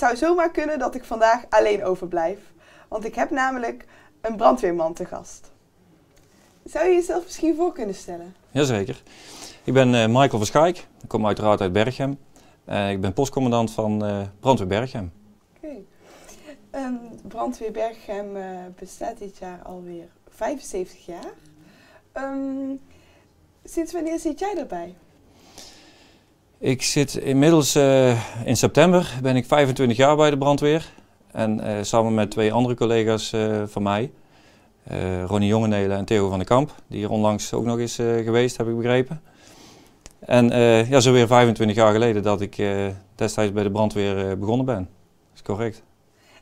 zou zomaar kunnen dat ik vandaag alleen overblijf. Want ik heb namelijk een brandweerman te gast. Zou je jezelf misschien voor kunnen stellen? Jazeker. Ik ben uh, Michael Verschijk. Ik kom uiteraard uit Berchem. Uh, ik ben postcommandant van uh, Brandweer Berchem. Oké. Okay. Ehm, brandweer Berchem bestaat dit jaar alweer 75 jaar. Ehm, sinds wanneer zit jij erbij? Ik zit inmiddels eh, in september, ben ik 25 jaar bij de brandweer. En eh, samen met twee andere collega's eh, van mij, Ronnie Jongenelen en Theo van den Kamp, die hier onlangs ook nog is geweest, heb ik begrepen. En ja, zo weer 25 jaar geleden dat ik destijds bij de brandweer begonnen ben. Dat is correct.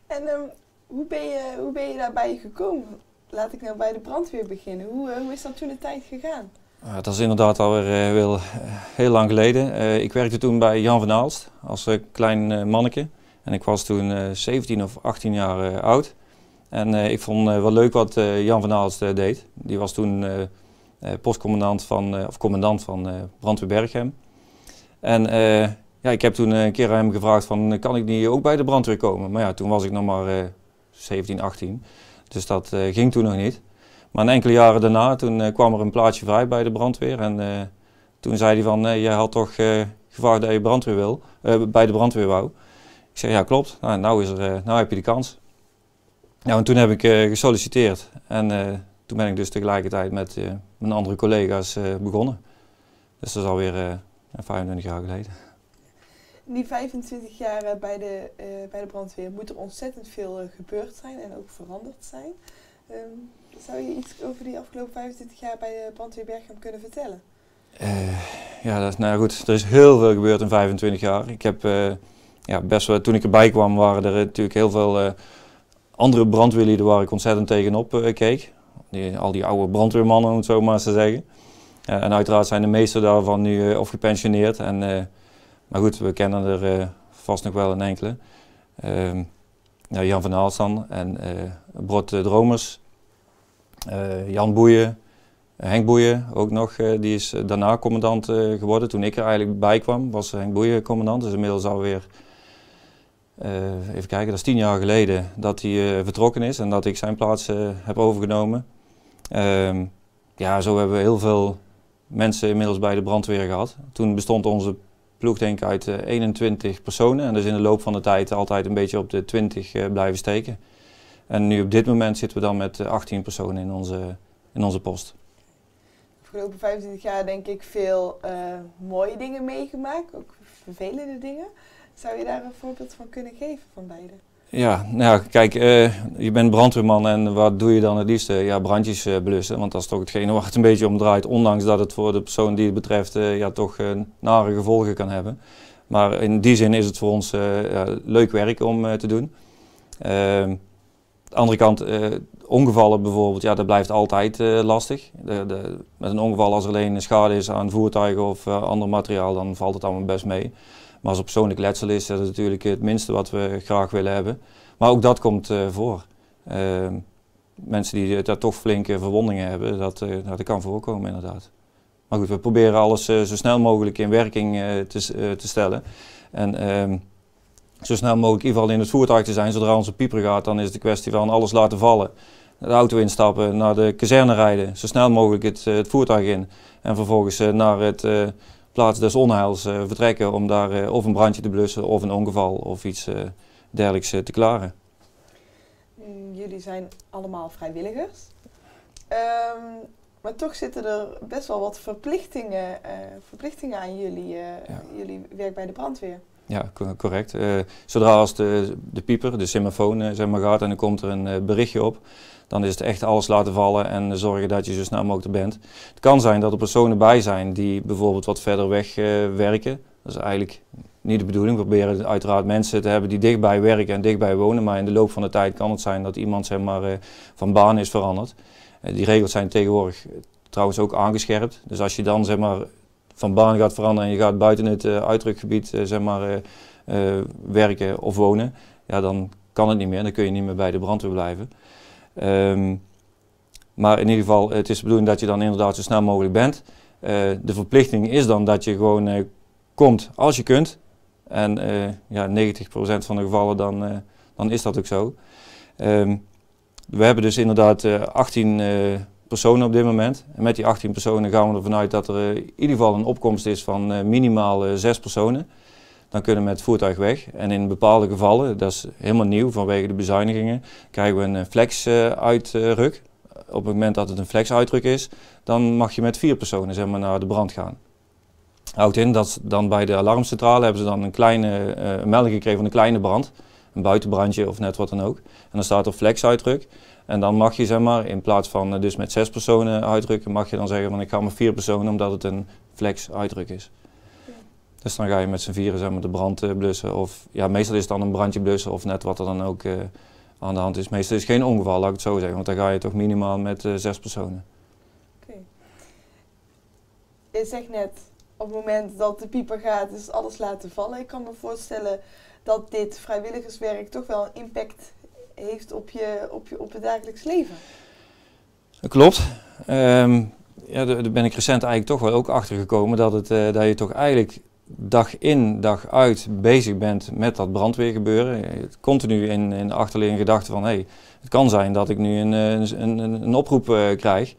En ehm, hoe, ben je, hoe ben je daarbij gekomen? Laat ik nou bij de brandweer beginnen. Hoe, hoe is dat toen de tijd gegaan? Ah, dat is inderdaad alweer wel eh, eh, heel lang geleden. Eh, ik werkte toen bij Jan van Aalst als klein manneke. En ik was toen 17 of 18 jaar oud. En ik vond wel leuk wat Jan van Aalst deed. Die was toen postcommandant van, of commandant van Brandweer Berghem. En ja, ik heb toen een keer aan hem gevraagd van, kan ik niet ook bij de brandweer komen? Maar ja, toen was ik nog maar 17, 18. Dus dat ging toen nog niet. Maar een enkele jaren daarna, toen eh, kwam er een plaatsje vrij bij de brandweer. En eh, toen zei hij van, nee, jij had toch eh, gevraagd dat je brandweer wil, bij de brandweer wou. Ik zei, ja klopt, nou, nou is er, nou heb je de kans. Nou, en toen heb ik gesolliciteerd. En toen ben ik dus tegelijkertijd met mijn andere collega's begonnen. Dus dat is alweer 25 jaar geleden die 25 jaar bij de, bij de brandweer moet er ontzettend veel gebeurd zijn en ook veranderd zijn. Ehm, zou je iets over die afgelopen 25 jaar bij de brandweer Berghem kunnen vertellen? Eh, ja, dat, nou goed, er is heel veel gebeurd in 25 jaar. Ik heb eh, ja, best wel, toen ik erbij kwam, waren er natuurlijk heel veel eh, andere brandweerlieden waar ik ontzettend tegenop keek. Die, al die oude brandweermannen, om het zo maar eens te zeggen. en uiteraard zijn de meesten daarvan nu of gepensioneerd. En, maar goed, we kennen er vast nog wel een enkele. Ehm, nou, Jan van Haalstan en Brod Dromers. Eh, Jan Boeien, Henk Boeien ook nog, eh, die is eh, daarna commandant geworden. Toen ik er eigenlijk bij kwam, was Henk Boeien commandant. Dus inmiddels alweer, even kijken, dat is tien jaar geleden dat hij vertrokken is en dat ik zijn plaats heb overgenomen. Ehm, ja, zo hebben we heel veel mensen inmiddels bij de brandweer gehad. Toen bestond onze ploeg denk uit 21 personen. En dus in de loop van de tijd altijd een beetje op de 20 blijven steken. En nu op dit moment zitten we dan met 18 eh, personen in onze, in onze post. De afgelopen 25 jaar denk ik veel eh, mooie dingen meegemaakt, ook vervelende dingen. Zou je daar een voorbeeld van kunnen geven van beide? Ja, nou kijk, eh, je bent brandweerman en wat doe je dan het liefste? Ja, brandjes uh, blussen, want dat is toch hetgene waar het een beetje om draait. Ondanks dat het voor de persoon die het betreft ja, toch nare gevolgen kan hebben. Maar in die zin is het voor ons ja, leuk werk om te doen. Ehm, de andere kant, eh, ongevallen bijvoorbeeld, ja, dat blijft altijd eh, lastig. De, de, met een ongeval, als er alleen schade is aan voertuigen of eh, ander materiaal, dan valt het allemaal best mee. Maar als er persoonlijk letsel is, dat is natuurlijk het minste wat we graag willen hebben. Maar ook dat komt voor. Ehm, mensen die daar toch flinke verwondingen hebben, dat, dat kan voorkomen inderdaad. Maar goed, we proberen alles zo snel mogelijk in werking te, te, stellen. En ehm, zo snel mogelijk in ieder geval in het voertuig te zijn. Zodra onze pieper gaat, dan is het een kwestie van alles laten vallen. De auto instappen, naar de kazerne rijden, zo snel mogelijk het, eh, voertuig in. En vervolgens eh, naar het eh, plaats des onheils vertrekken om daar of een brandje te blussen of een ongeval of iets dergelijks te klaren. Mm, jullie zijn allemaal vrijwilligers. Ehm, maar toch zitten er best wel wat verplichtingen, verplichtingen aan jullie, jullie werk bij de brandweer. Ja, correct. Eh, zodra als de, de pieper, de semafoon eh, zeg maar gaat en er komt er een eh, berichtje op, dan is het echt alles laten vallen en zorgen dat je zo snel mogelijk er bent. Het kan zijn dat er personen bij zijn die bijvoorbeeld wat verder weg werken. Dat is eigenlijk niet de bedoeling. We proberen uiteraard mensen te hebben die dichtbij werken en dichtbij wonen. Maar in de loop van de tijd kan het zijn dat iemand zeg maar, van baan is veranderd. die regels zijn tegenwoordig trouwens ook aangescherpt. Dus als je dan zeg maar, van baan gaat veranderen en je gaat buiten het eh, uitdrukgebied eh, zeg maar, eh, werken of wonen, ja, dan kan het niet meer. Dan kun je niet meer bij de brandweer blijven. Ehm, maar in ieder geval, het is de bedoeling dat je dan inderdaad zo snel mogelijk bent. de verplichting is dan dat je gewoon komt als je kunt. En ja, 90% van de gevallen dan, dan is dat ook zo. Ehm, we hebben dus inderdaad 18 personen op dit moment. En met die 18 personen gaan we ervan uit dat er eh, in ieder geval een opkomst is van eh, minimaal 6 eh, personen. Dan kunnen we met het voertuig weg. En in bepaalde gevallen, dat is helemaal nieuw vanwege de bezuinigingen, krijgen we een flex-uitruk. Op het moment dat het een flex-uitruk is, dan mag je met vier personen zeg maar, naar de brand gaan houdt in dat dan bij de alarmcentrale hebben ze dan een kleine melding gekregen van een kleine brand. Een buitenbrandje of net wat dan ook. En dan staat er flex uitdruk. En dan mag je zeg maar, in plaats van eh, dus met zes personen uitdrukken, mag je dan zeggen van ik ga met vier personen omdat het een flex uitdruk is. Dus dan ga je met z'n vieren zeg maar, de brand eh, blussen. Of ja, meestal is het dan een brandje blussen of net wat er dan ook eh, aan de hand is. Meestal is het geen ongeval, laat ik het zo zeggen. Want dan ga je toch minimaal met zes personen. Oké. Je zegt net, op het moment dat de pieper gaat, is alles laten vallen. Ik kan me voorstellen dat dit vrijwilligerswerk toch wel een impact heeft op, je, op, je, op het dagelijks leven. Klopt. Ehm, ja, daar ben ik recent eigenlijk toch wel ook achter gekomen dat, het, eh, dat je toch eigenlijk dag in, dag uit bezig bent met dat brandweergebeuren. Eh, continu in, in de achterliggende gedachte van hé, hey, het kan zijn dat ik nu een, eh, een, een, een oproep krijg.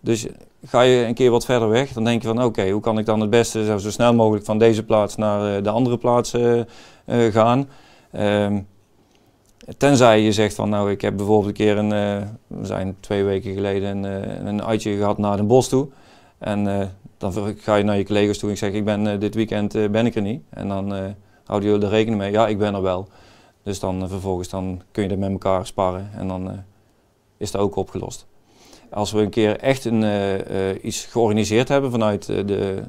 Dus ga je een keer wat verder weg, dan denk je van oké, hoe kan ik dan het beste zo snel mogelijk van deze plaats naar de andere plaats gaan. Ehm, Tenzij je zegt van nou ik heb bijvoorbeeld een keer een, eh, we zijn twee weken geleden een, eh, een uitje gehad naar een bos toe. En eh, dan ga je naar je collega's toe en ik zeg ik ben dit weekend ben ik er niet. En dan houden jullie er rekening mee, ja ik ben er wel. Dus dan vervolgens dan kun je dat met elkaar sparren en dan is dat ook opgelost als we een keer echt een, iets georganiseerd hebben vanuit de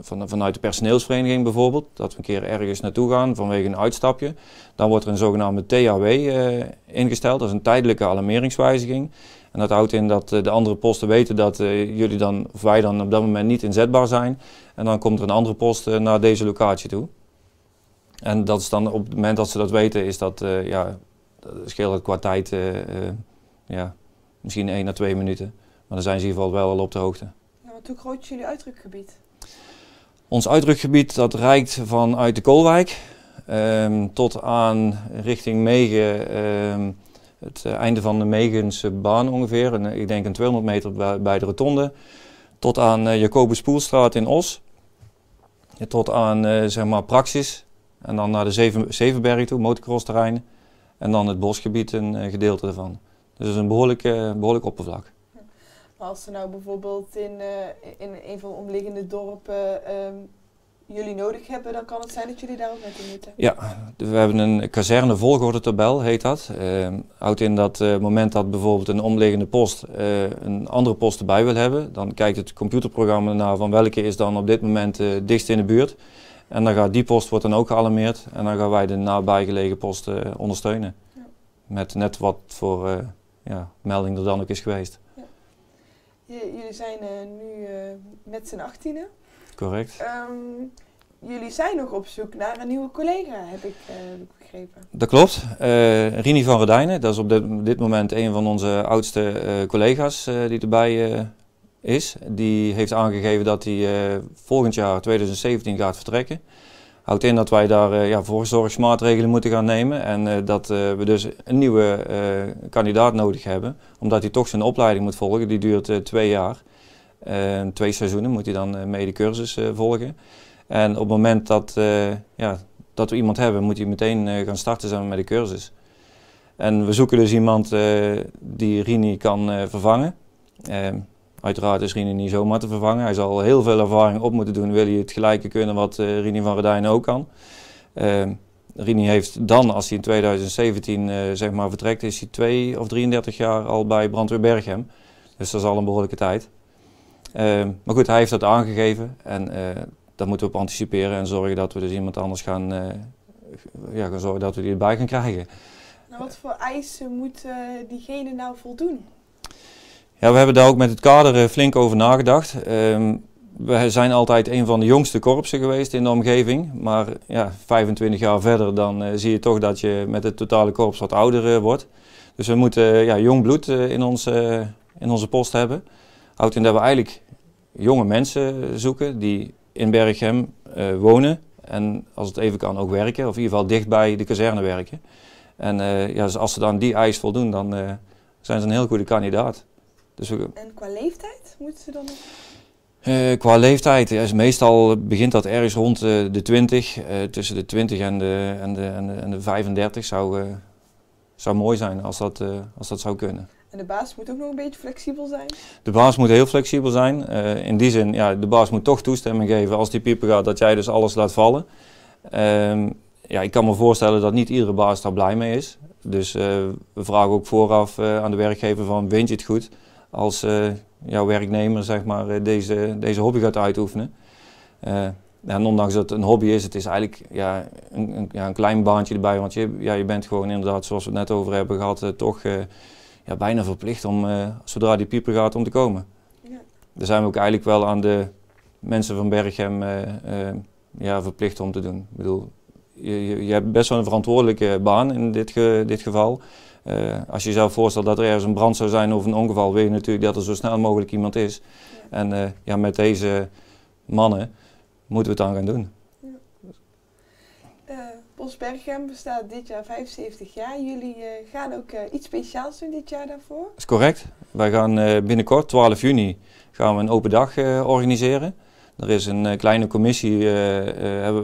van, vanuit de personeelsvereniging bijvoorbeeld, dat we een keer ergens naartoe gaan vanwege een uitstapje. Dan wordt er een zogenaamde THW eh, ingesteld, dat is een tijdelijke alarmeringswijziging. En dat houdt in dat eh, de andere posten weten dat eh, jullie dan, of wij dan op dat moment niet inzetbaar zijn. En dan komt er een andere post naar deze locatie toe. En dat is dan op het moment dat ze dat weten, is dat, ja, dat scheelt het qua tijd ja, misschien één à twee minuten. Maar dan zijn ze in ieder geval wel al op de hoogte. Ja, hoe groot is jullie uitdrukgebied? Ons uitdrukgebied dat reikt vanuit de Koolwijk ehm, tot aan richting Megen, ehm, het eh, einde van de Megense baan ongeveer. ik denk een 200 meter bij, de rotonde. Tot aan uh, eh, Jacobuspoelstraat in Os. Tot aan eh, zeg maar Praxis. En dan naar de Zeven, Zevenberg toe, terrein. En dan het bosgebied, een gedeelte ervan. Dus is een behoorlijk, behoorlijk oppervlak als ze nou bijvoorbeeld in, eh, in een van de omliggende dorpen ehm, jullie nodig hebben, dan kan het zijn dat jullie daar ook naartoe moeten. Ja, we hebben een kazerne volgorde heet dat. Ehm, houdt in dat uh, moment dat bijvoorbeeld een omliggende post eh, een andere post erbij wil hebben, dan kijkt het computerprogramma naar van welke is dan op dit moment dichtst in de buurt. En dan gaat die post wordt dan ook gealarmeerd en dan gaan wij de nabijgelegen post ondersteunen. Ja. Met net wat voor ja, melding er dan ook is geweest jullie zijn eh, nu eh, met z'n achttienen. Correct. Ehm, jullie zijn nog op zoek naar een nieuwe collega, heb ik eh, begrepen. Dat klopt. Uh, Rini van Redijnen, dat is op dit, moment een van onze oudste collega's die erbij is. Die heeft aangegeven dat hij volgend jaar 2017 gaat vertrekken houdt in dat wij daar eh, ja, voorzorgsmaatregelen moeten gaan nemen. En eh, dat eh, we dus een nieuwe kandidaat nodig hebben. Omdat hij toch zijn opleiding moet volgen. Die duurt twee jaar. twee seizoenen moet hij dan cursus volgen. En op het moment dat, ja, dat we iemand hebben, moet hij meteen gaan starten samen met de cursus. En we zoeken dus iemand die Rini kan vervangen. Ehm, Uiteraard is Rini niet zomaar te vervangen. Hij zal heel veel ervaring op moeten doen. Wil hij het gelijke kunnen wat eh, Rini van Redijn ook kan. Ehm, Rini heeft dan, als hij in 2017 eh, zeg maar vertrekt, is hij 2 of 33 jaar al bij Brandweer Berghem. Dus dat is al een behoorlijke tijd. Ehm, maar goed, hij heeft dat aangegeven. En eh, daar moeten we op anticiperen en zorgen dat we dus iemand anders gaan, ja, gaan zorgen dat we die erbij gaan krijgen. Nou, wat voor eisen moet diegene nou voldoen? Ja, we hebben daar ook met het kader eh, flink over nagedacht. Ehm, we zijn altijd een van de jongste korpsen geweest in de omgeving. Maar ja, 25 jaar verder dan eh, zie je toch dat je met het totale korps wat ouder eh, wordt. Dus we moeten ja, jong bloed in, ons, in onze post hebben. Houdt in dat we eigenlijk jonge mensen zoeken die in Berghem wonen. En als het even kan ook werken, of in ieder geval dichtbij de kazerne werken. En ja, dus als ze dan die eis voldoen, dan zijn ze een heel goede kandidaat. Dus en qua leeftijd moeten ze dan eh, qua leeftijd, is meestal begint dat ergens rond eh, de 20. Eh, tussen de 20 en de, en de, en de, 35 zou, zou mooi zijn als dat, als dat zou kunnen. En de baas moet ook nog een beetje flexibel zijn? De baas moet heel flexibel zijn. in die zin, ja, de baas moet toch toestemming geven als die pieper gaat dat jij dus alles laat vallen. Ehm, ja, ik kan me voorstellen dat niet iedere baas daar blij mee is. Dus we vragen ook vooraf aan de werkgever van, vind je het goed? als eh, jouw werknemer zeg maar, eh, deze, deze hobby gaat uitoefenen. Eh, en ondanks dat het een hobby is, het is eigenlijk ja, een, een, ja, een klein baantje erbij. Want je, ja, je bent gewoon inderdaad, zoals we het net over hebben gehad, toch ja, bijna verplicht om, zodra die pieper gaat, om te komen. Ja. Daar zijn we ook eigenlijk wel aan de mensen van Berghem ja, verplicht om te doen. Ik bedoel, je, je, je, hebt best wel een verantwoordelijke baan in dit, ge, dit geval. Eh, als je jezelf voorstelt dat er ergens een brand zou zijn of een ongeval, wil je natuurlijk dat er zo snel mogelijk iemand is. En eh, ja, met deze mannen moeten we het dan gaan doen. Ja. Eh, Bosberghem bestaat dit jaar 75 jaar. Jullie gaan ook iets speciaals doen dit jaar daarvoor? Dat is correct. Wij gaan binnenkort, 12 juni, gaan we een open dag organiseren. Er is een kleine commissie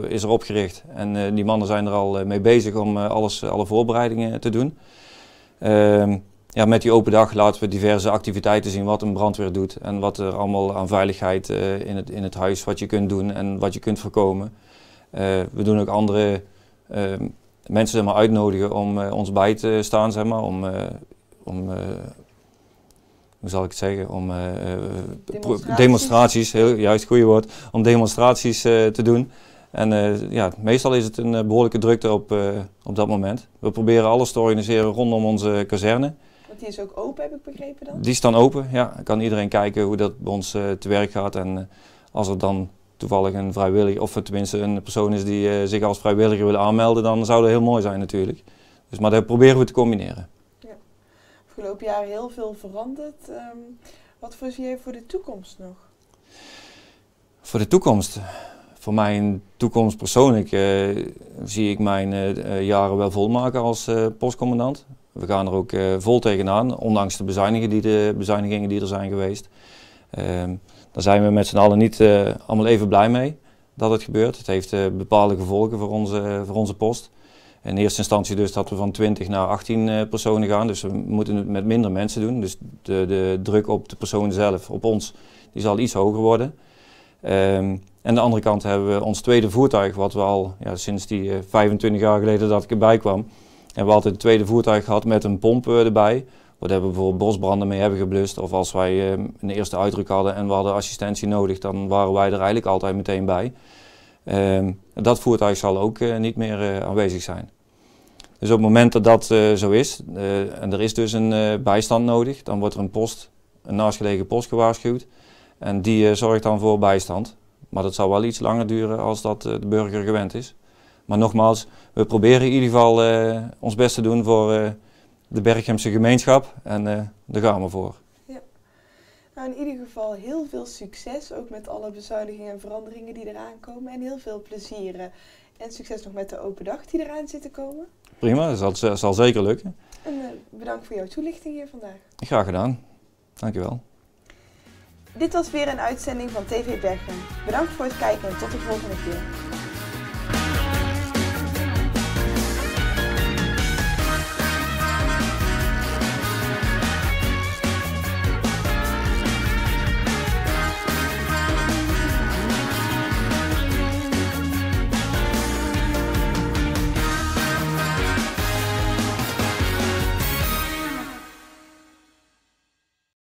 is er opgericht en die mannen zijn er al mee bezig om alles, alle voorbereidingen te doen. Ehm, ja, met die open dag laten we diverse activiteiten zien wat een brandweer doet en wat er allemaal aan veiligheid eh, in, het, in het huis, wat je kunt doen en wat je kunt voorkomen. Eh, we doen ook andere ehm, mensen zeg uitnodigen om eh, ons bij te staan, zeg maar, om, om hoe zal ik het zeggen, om demonstraties, demonstraties heel, juist goede woord, om demonstraties te doen. En eh, ja, meestal is het een eh, behoorlijke drukte op, eh, op dat moment. We proberen alles te organiseren rondom onze kazerne. Want die is ook open, heb ik begrepen dan? Die is dan open, ja. Dan kan iedereen kijken hoe dat bij ons te werk gaat. En als er dan toevallig een vrijwilliger, of tenminste een persoon is die zich als vrijwilliger wil aanmelden, dan zou dat heel mooi zijn natuurlijk. Dus, maar dat proberen we te combineren. Ja. Afgelopen jaar heel veel veranderd. Um, wat voorzie je voor de toekomst nog? Voor de toekomst? voor mijn toekomst persoonlijk eh, zie ik mijn eh, eh, jaren wel volmaken als postcommandant. We gaan er ook vol tegenaan, ondanks de bezuinigingen die, de bezuinigingen die er zijn geweest. Ehm, daar zijn we met z'n allen niet allemaal even blij mee dat het gebeurt. Het heeft bepaalde gevolgen voor onze, voor onze post. In eerste instantie dus dat we van 20 naar 18 personen gaan. Dus we moeten het met minder mensen doen. Dus de, de druk op de persoon zelf, op ons, die zal iets hoger worden. Ehm, aan de andere kant hebben we ons tweede voertuig, wat we al ja, sinds die 25 eh, jaar geleden dat ik erbij kwam, en we altijd een tweede voertuig gehad met een pomp eh, erbij. Waar we bijvoorbeeld bosbranden mee hebben geblust. Of als wij eh, een eerste uitdruk hadden en we hadden assistentie nodig, dan waren wij er eigenlijk altijd meteen bij. Ehm, dat voertuig zal ook niet meer aanwezig zijn. Dus op het moment dat dat zo is, en er is dus een bijstand nodig, dan wordt er een post, een naastgelegen post gewaarschuwd. En die zorgt dan voor bijstand. Maar dat zal wel iets langer duren als dat eh, de burger gewend is. Maar nogmaals, we proberen in ieder geval eh, ons best te doen voor eh, de Berghemse gemeenschap. En daar gaan we voor. Ja. Nou, in ieder geval heel veel succes, ook met alle bezuinigingen en veranderingen die eraan komen. En heel veel plezier. En succes nog met de open dag die eraan zit te komen. Prima, dat zal, zal zeker lukken. En bedankt voor jouw toelichting hier vandaag. Graag gedaan. Dankjewel. Dit was weer een uitzending van TV Bergen. Bedankt voor het kijken en tot de volgende keer.